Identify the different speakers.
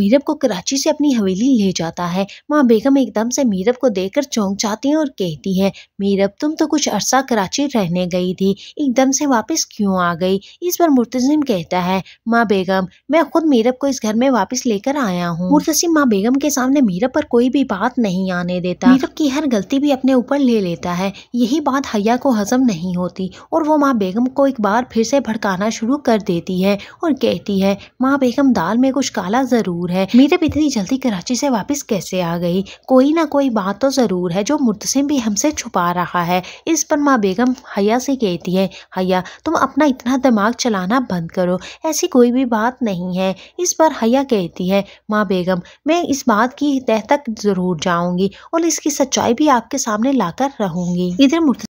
Speaker 1: मीरब को कराची से अपनी हवेली ले जाता है माँ बेगम एकदम से मीरब को देखकर चौंक जाती है और कहती है मीरब तुम तो कुछ अरसा कराची रहने गई थी एकदम से वापस क्यों आ गई इस पर मुर्तजिम कहता है माँ बेगम मैं खुद मीरब को इस घर में वापस लेकर आया हूँ मुर्तजिम माँ बेगम के सामने मीरब पर कोई भी बात नहीं आने देता मीरब की हर गलती भी अपने ऊपर ले लेता है यही बात हया को हजम नहीं होती और वो माँ बेगम को एक बार फिर से भड़काना शुरू कर देती है और कहती है माँ बेगम दाल में कुछ काला जरूर जरूर है मेरे इतनी जल्दी कराची से वापस कैसे आ गई कोई ना कोई बात तो ज़रूर है जो मुर्तसिम भी हमसे छुपा रहा है इस पर माँ बेगम हया से कहती है हया तुम अपना इतना दिमाग चलाना बंद करो ऐसी कोई भी बात नहीं है इस पर हया कहती है माँ बेगम मैं इस बात की तह तक ज़रूर जाऊंगी और इसकी सच्चाई भी आपके सामने लाकर रहूंगी इधर मुर्त